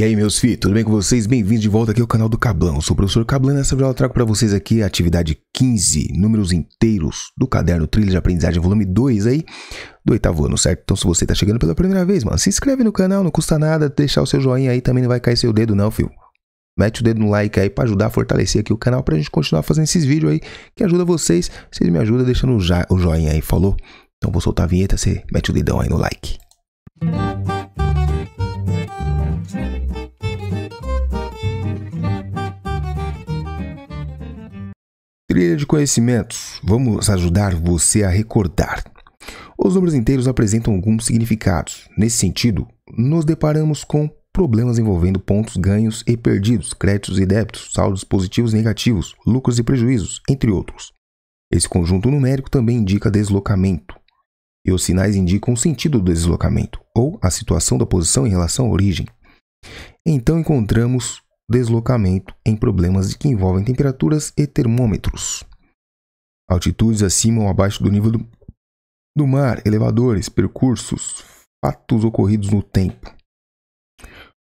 E aí, meus filhos, tudo bem com vocês? Bem-vindos de volta aqui ao canal do Cablan. Eu sou o professor Cablan e nessa vez eu trago para vocês aqui a atividade 15, números inteiros do caderno Trilha de Aprendizagem, volume 2 aí, do oitavo ano, certo? Então, se você tá chegando pela primeira vez, mano, se inscreve no canal, não custa nada, deixar o seu joinha aí também não vai cair seu dedo não, filho. Mete o dedo no like aí para ajudar a fortalecer aqui o canal pra gente continuar fazendo esses vídeos aí que ajuda vocês. Vocês me ajudam deixando o joinha aí, falou? Então, vou soltar a vinheta, você mete o dedão aí no like. Trilha de conhecimentos. Vamos ajudar você a recordar. Os números inteiros apresentam alguns significados. Nesse sentido, nos deparamos com problemas envolvendo pontos ganhos e perdidos, créditos e débitos, saldos positivos e negativos, lucros e prejuízos, entre outros. Esse conjunto numérico também indica deslocamento. E os sinais indicam o sentido do deslocamento, ou a situação da posição em relação à origem. Então encontramos deslocamento em problemas que envolvem temperaturas e termômetros. Altitudes acima ou abaixo do nível do, do mar, elevadores, percursos, fatos ocorridos no tempo.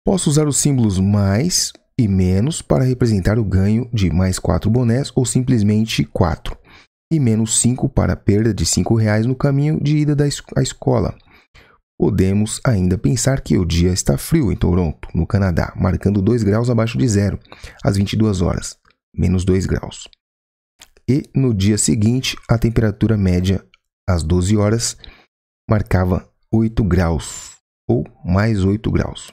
Posso usar os símbolos mais e menos para representar o ganho de mais 4 bonés ou simplesmente 4, e menos 5 para a perda de 5 reais no caminho de ida da à escola Podemos ainda pensar que o dia está frio em Toronto, no Canadá, marcando 2 graus abaixo de zero às 22 horas, menos 2 graus. E no dia seguinte, a temperatura média às 12 horas marcava 8 graus ou mais 8 graus.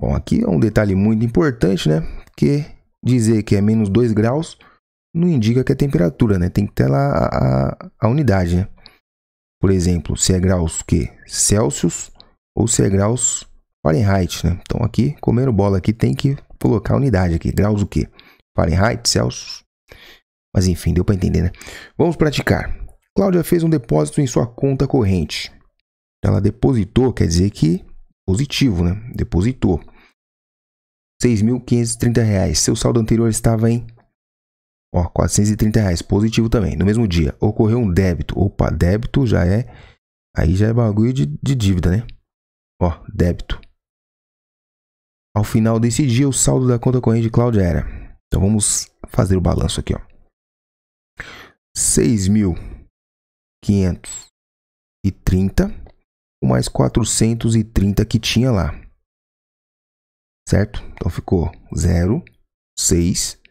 Bom, aqui é um detalhe muito importante, né? Porque dizer que é menos 2 graus não indica que é temperatura, né? Tem que ter lá a, a, a unidade, né? por exemplo, se é graus que Celsius ou se é graus Fahrenheit, né? Então aqui, comendo bola aqui, tem que colocar unidade aqui, graus o que Fahrenheit, Celsius. Mas enfim, deu para entender, né? Vamos praticar. Cláudia fez um depósito em sua conta corrente. Ela depositou, quer dizer que positivo, né? Depositou. R$ 6.530. Seu saldo anterior estava em Ó, 430 reais, positivo também. No mesmo dia, ocorreu um débito. Opa, débito já é. Aí já é bagulho de, de dívida, né? Ó, débito. Ao final desse dia, o saldo da conta corrente de Cláudia era. Então vamos fazer o balanço aqui, ó. 6.530 mais 430 que tinha lá. Certo? Então ficou 0, 6,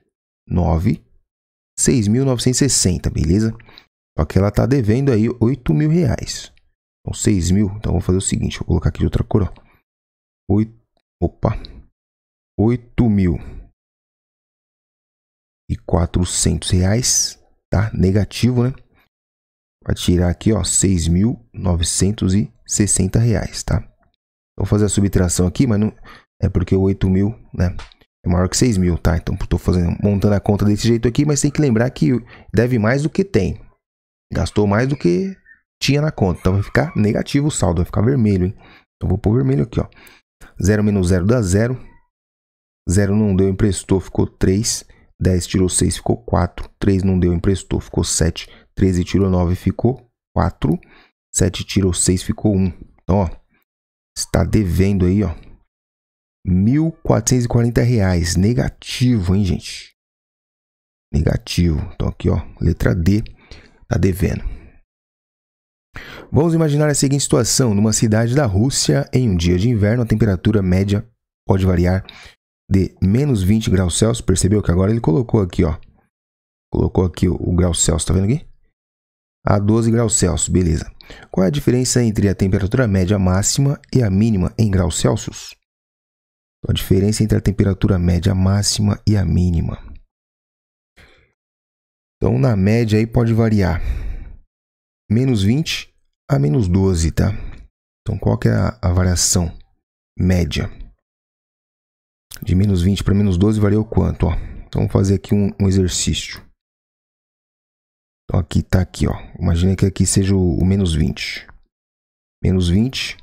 9, 6.960, beleza? Só que ela tá devendo aí 8.000 reais. Então, 6.000. mil. Então, vou fazer o seguinte. Vou colocar aqui de outra cor, ó. 8, opa. 8 E 400 reais, tá? Negativo, né? Vai tirar aqui, ó, 6.960 reais, tá? Vou fazer a subtração aqui, mas não... É porque o 8.000, né? é maior que 6 mil, tá? Então estou fazendo, montando a conta desse jeito aqui, mas tem que lembrar que deve mais do que tem. Gastou mais do que tinha na conta. Então vai ficar negativo o saldo, vai ficar vermelho, hein? Então vou pôr vermelho aqui, ó. 0 menos 0 dá 0. 0 não deu, emprestou, ficou 3. 10 tirou 6, ficou 4. 3 não deu, emprestou, ficou 7. 13 tirou 9, ficou 4. 7 tirou 6, ficou 1. Então, ó, está devendo aí, ó. 1.440 reais. Negativo, hein, gente? Negativo. Então aqui, ó, letra D, tá devendo. Vamos imaginar a seguinte situação: numa cidade da Rússia, em um dia de inverno, a temperatura média pode variar de menos 20 graus Celsius. Percebeu que agora ele colocou aqui, ó. Colocou aqui o, o grau Celsius, tá vendo aqui? A 12 graus Celsius, beleza. Qual é a diferença entre a temperatura média máxima e a mínima em graus Celsius? Então, a diferença entre a temperatura média máxima e a mínima. Então, na média aí pode variar menos 20 a menos 12, tá? Então, qual que é a, a variação média? De menos 20 para menos 12 varia o quanto, ó? Então, vamos fazer aqui um, um exercício. Então, aqui está aqui, ó. Imagina que aqui seja o menos 20. Menos 20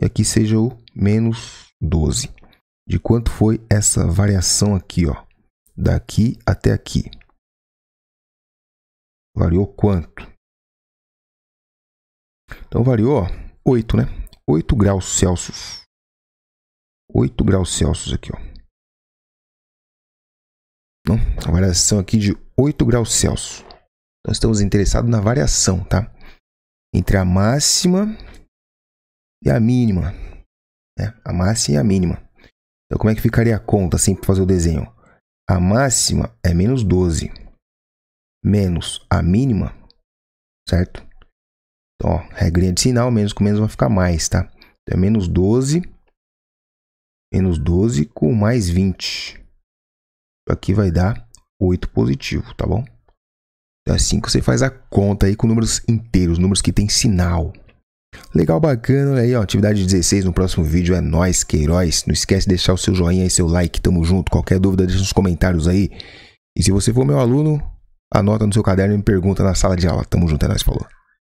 e aqui seja o menos 12 de quanto foi essa variação aqui, ó, daqui até aqui. Variou quanto? Então variou ó, 8, né? 8 graus Celsius. 8 graus Celsius aqui, ó. Então, a variação aqui de 8 graus Celsius. Nós então, estamos interessados na variação, tá? Entre a máxima e a mínima. Né? A máxima e a mínima. Então, como é que ficaria a conta assim para fazer o desenho? A máxima é menos 12 menos a mínima, certo? Então, ó, regrinha de sinal, menos com menos vai ficar mais, tá? Então, é menos 12 menos 12 com mais 20. Aqui vai dar 8 positivo, tá bom? Então, é assim que você faz a conta aí com números inteiros, números que tem sinal. Legal, bacana, olha aí, ó, atividade 16 no próximo vídeo é nós Queiroz. Não esquece de deixar o seu joinha e seu like, tamo junto. Qualquer dúvida deixa nos comentários aí. E se você for meu aluno, anota no seu caderno e me pergunta na sala de aula. Tamo junto, é nóis, falou.